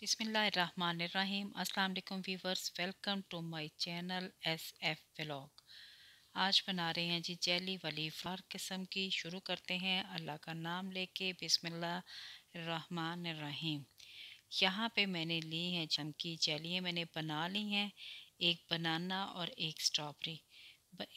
बिसमीम अस्सलाम viewers welcome to my channel S F blog आज बना रहे हैं जी जेली वाली फ्लार किस्म की शुरू करते हैं अल्लाह का नाम लेके बिसमीम यहाँ पे मैंने ली हैं चमकी जेलियाँ मैंने बना ली हैं एक बनाना और एक स्ट्रॉबेरी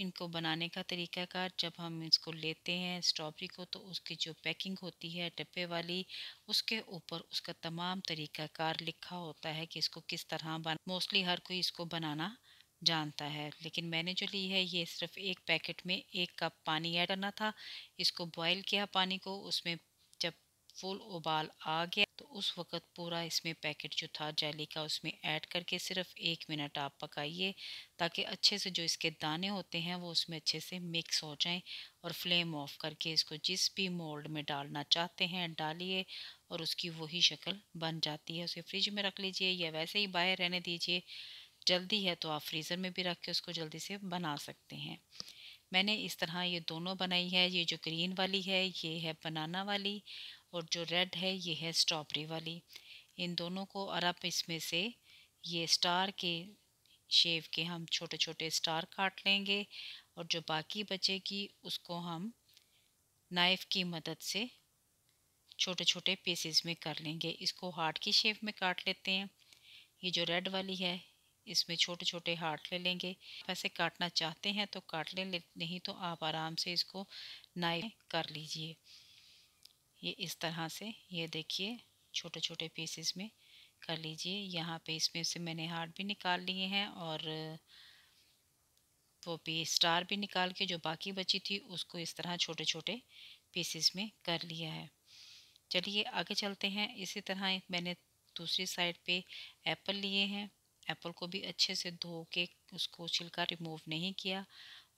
इनको बनाने का तरीकाकार जब हम इसको लेते हैं स्ट्रॉबेरी को तो उसकी जो पैकिंग होती है डब्बे वाली उसके ऊपर उसका तमाम तरीकाकार लिखा होता है कि इसको किस तरह बना मोस्टली हर कोई इसको बनाना जानता है लेकिन मैंने जो ली है ये सिर्फ एक पैकेट में एक कप पानी ऐड करना था इसको बॉयल किया पानी को उसमें जब फुल उबाल आ गया उस वक़्त पूरा इसमें पैकेट जो था जाली का उसमें ऐड करके सिर्फ एक मिनट आप पकाइए ताकि अच्छे से जो इसके दाने होते हैं वो उसमें अच्छे से मिक्स हो जाएं और फ्लेम ऑफ करके इसको जिस भी मोल्ड में डालना चाहते हैं डालिए और उसकी वही शक्ल बन जाती है उसे फ्रिज में रख लीजिए या वैसे ही बाहर रहने दीजिए जल्दी है तो आप फ्रीज़र में भी रख के उसको जल्दी से बना सकते हैं मैंने इस तरह ये दोनों बनाई है ये जो ग्रीन वाली है ये है बनाना वाली और जो रेड है ये है स्ट्रॉबेरी वाली इन दोनों को और अब इसमें से ये स्टार के शेव के हम छोटे छोटे स्टार काट लेंगे और जो बाकी बचेगी उसको हम नाइफ़ की मदद से छोटे छोटे पीसेस में कर लेंगे इसको हार्ट की शेप में काट लेते हैं ये जो रेड वाली है इसमें छोटे छोटे हार्ट ले लेंगे वैसे काटना चाहते हैं तो काट लें नहीं तो आप आराम से इसको नाइफ कर लीजिए ये इस तरह से ये देखिए छोटे छोटे पीसेस में कर लीजिए यहाँ पे इसमें से मैंने हार्ट भी निकाल लिए हैं और वो भी स्टार भी निकाल के जो बाकी बची थी उसको इस तरह छोटे छोटे पीसेस में कर लिया है चलिए आगे चलते हैं इसी तरह मैंने दूसरी साइड पे एप्पल लिए हैं एप्पल को भी अच्छे से धो के उसको छिलका रिमूव नहीं किया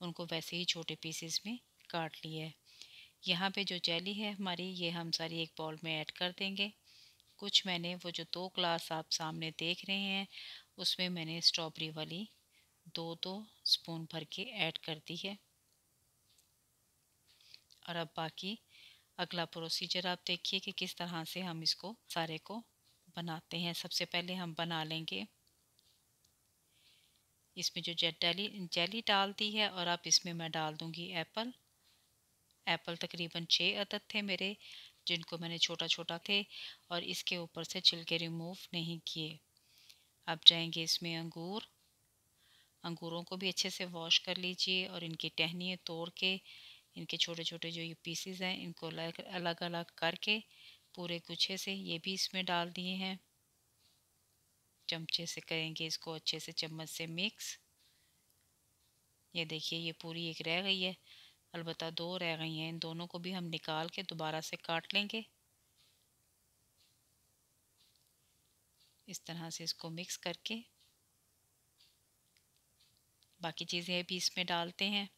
उनको वैसे ही छोटे पीसेस में काट लिए है यहाँ पे जो जेली है हमारी ये हम सारी एक बॉल में ऐड कर देंगे कुछ मैंने वो जो दो ग्लास आप सामने देख रहे हैं उसमें मैंने स्ट्रॉबेरी वाली दो दो स्पून भर के ऐड कर दी है और अब बाकी अगला प्रोसीजर आप देखिए कि किस तरह से हम इसको सारे को बनाते हैं सबसे पहले हम बना लेंगे इसमें जो जेली जेली डाल दी है और अब इसमें मैं डाल दूँगी एप्पल एप्पल तकरीबन छः अदद थे मेरे जिनको मैंने छोटा छोटा थे और इसके ऊपर से छिलके रिमूव नहीं किए अब जाएंगे इसमें अंगूर अंगूरों को भी अच्छे से वॉश कर लीजिए और इनकी टहनियाँ तोड़ के इनके छोटे छोटे जो ये पीसीज हैं इनको अलग अलग अलग करके पूरे गुच्छे से ये भी इसमें डाल दिए हैं चमचे से करेंगे इसको अच्छे से चम्मच से मिक्स ये देखिए ये पूरी एक रह गई है अलबत्त दो रह गई हैं इन दोनों को भी हम निकाल के दोबारा से काट लेंगे इस तरह से इसको मिक्स करके बाकी चीज़ें भी इसमें डालते हैं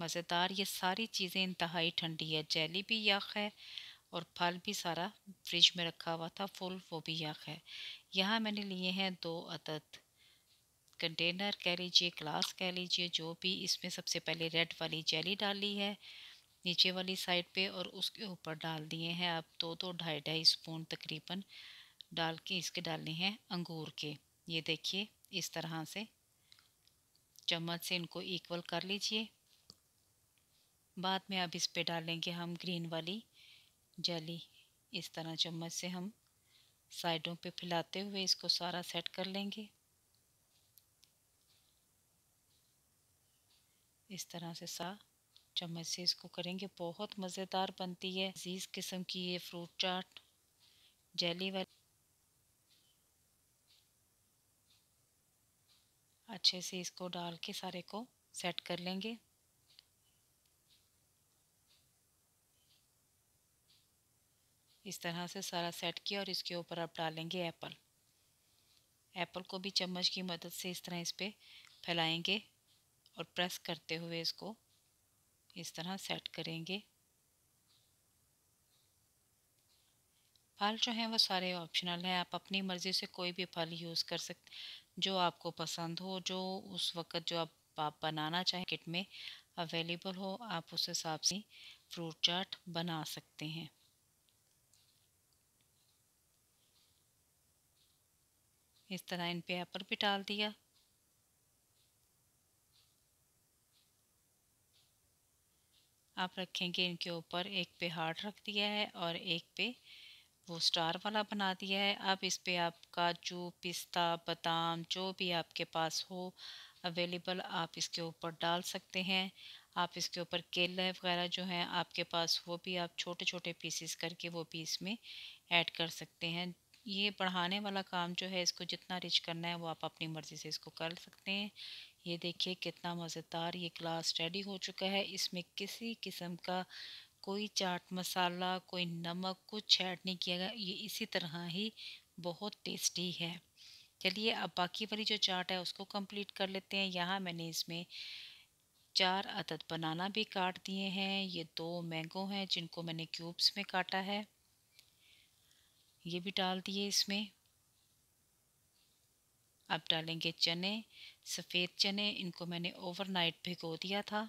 मज़ेदार ये सारी चीज़ें इंतहाई ठंडी है जेली भी याक है और फल भी सारा फ्रिज में रखा हुआ था फुल वो भी याक है यहाँ मैंने लिए हैं दो अदद कंटेनर कह लीजिए ग्लास कह लीजिए जो भी इसमें सबसे पहले रेड वाली जेली डाली है नीचे वाली साइड पे और उसके ऊपर डाल दिए हैं आप दो दो ढाई ढाई स्पून तकरीबन डाल के इसके डालने हैं अंगूर के ये देखिए इस तरह से चम्मच से इनको इक्वल कर लीजिए बाद में अब इस पे डालेंगे हम ग्रीन वाली जली इस तरह चम्मच से हम साइडों पे फैलाते हुए इसको सारा सेट कर लेंगे इस तरह से सा चम्मच से इसको करेंगे बहुत मज़ेदार बनती है अजीज़ किस्म की ये फ्रूट चाट जेली वाली अच्छे से इसको डाल के सारे को सेट कर लेंगे इस तरह से सारा सेट किया और इसके ऊपर आप डालेंगे एप्पल एप्पल को भी चम्मच की मदद से इस तरह इस पर फैलाएंगे और प्रेस करते हुए इसको इस तरह सेट करेंगे फल जो हैं वो सारे ऑप्शनल हैं आप अपनी मर्ज़ी से कोई भी फल यूज़ कर सकते जो आपको पसंद हो जो उस वक़्त जो आप आप बनाना चाहें किट में अवेलेबल हो आप उस हिसाब से फ्रूट चाट बना सकते हैं इस तरह इन पे एप्पल भी डाल दिया आप रखेंगे इनके ऊपर एक पे हार्ट रख दिया है और एक पे वो स्टार वाला बना दिया है अब इस पे आपका जो पिस्ता बादाम जो भी आपके पास हो अवेलेबल आप इसके ऊपर डाल सकते हैं आप इसके ऊपर केला वगैरह जो है आपके पास वो भी आप छोटे छोटे पीसेस करके वो भी इसमें ऐड कर सकते हैं ये बढ़ाने वाला काम जो है इसको जितना रिच करना है वो आप अपनी मर्ज़ी से इसको कर सकते हैं ये देखिए कितना मज़ेदार ये ग्लास रेडी हो चुका है इसमें किसी किस्म का कोई चाट मसाला कोई नमक कुछ ऐड नहीं किया गया ये इसी तरह ही बहुत टेस्टी है चलिए अब बाकी वाली जो चाट है उसको कंप्लीट कर लेते हैं यहाँ मैंने इसमें चार अदद बनाना भी काट दिए हैं ये दो मैंगो हैं जिनको मैंने क्यूब्स में काटा है ये भी डाल दिए इसमें अब डालेंगे चने सफ़ेद चने इनको मैंने ओवरनाइट भिगो दिया था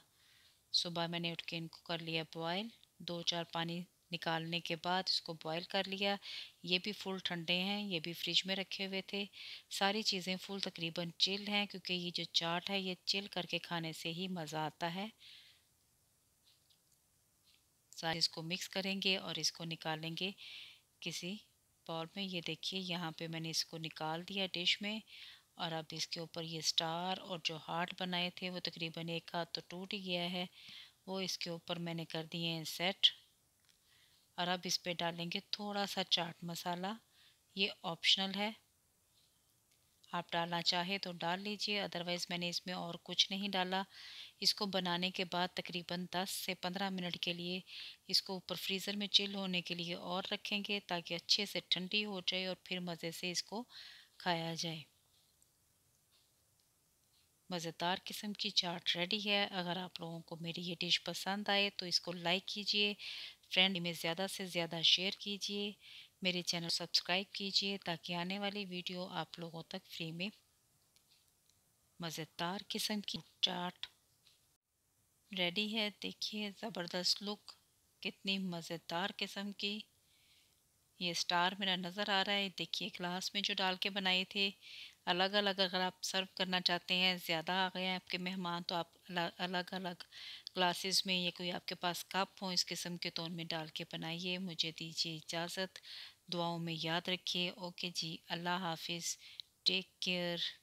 सुबह मैंने उठ के इनको कर लिया बॉयल दो चार पानी निकालने के बाद इसको बॉयल कर लिया ये भी फुल ठंडे हैं ये भी फ्रिज में रखे हुए थे सारी चीज़ें फुल तकरीबन चिल हैं क्योंकि ये जो चाट है ये चिल करके खाने से ही मज़ा आता है सारे इसको मिक्स करेंगे और इसको निकालेंगे किसी बॉल में ये देखिए यहाँ पे मैंने इसको निकाल दिया डिश में और अब इसके ऊपर ये स्टार और जो हार्ट बनाए थे वो तकरीबन एक हाथ तो टूट ही गया है वो इसके ऊपर मैंने कर दिए हैं सेट और अब इस पर डालेंगे थोड़ा सा चाट मसाला ये ऑप्शनल है आप डालना चाहे तो डाल लीजिए अदरवाइज़ मैंने इसमें और कुछ नहीं डाला इसको बनाने के बाद तकरीबन 10 से 15 मिनट के लिए इसको ऊपर फ्रीज़र में चिल होने के लिए और रखेंगे ताकि अच्छे से ठंडी हो जाए और फिर मज़े से इसको खाया जाए मज़ेदार किस्म की चाट रेडी है अगर आप लोगों को मेरी ये डिश पसंद आए तो इसको लाइक कीजिए फ्रेंड में ज़्यादा से ज़्यादा शेयर कीजिए मेरे चैनल सब्सक्राइब कीजिए ताकि आने वाली वीडियो आप लोगों तक फ्री में मज़ेदार किस्म की चाट रेडी है देखिए ज़बरदस्त लुक कितनी मज़ेदार किस्म की ये स्टार मेरा नज़र आ रहा है देखिए ग्लास में जो डाल के बनाए थे अलग अलग अगर आप सर्व करना चाहते हैं ज़्यादा आ गए हैं आपके मेहमान तो आप अलग अलग ग्लासेस में या कोई आपके पास कप हों इस किस्म के तौर में डाल के बनाइए मुझे दीजिए इजाज़त दुआओं में याद रखिए ओके जी अल्लाह हाफिज़ टेक केयर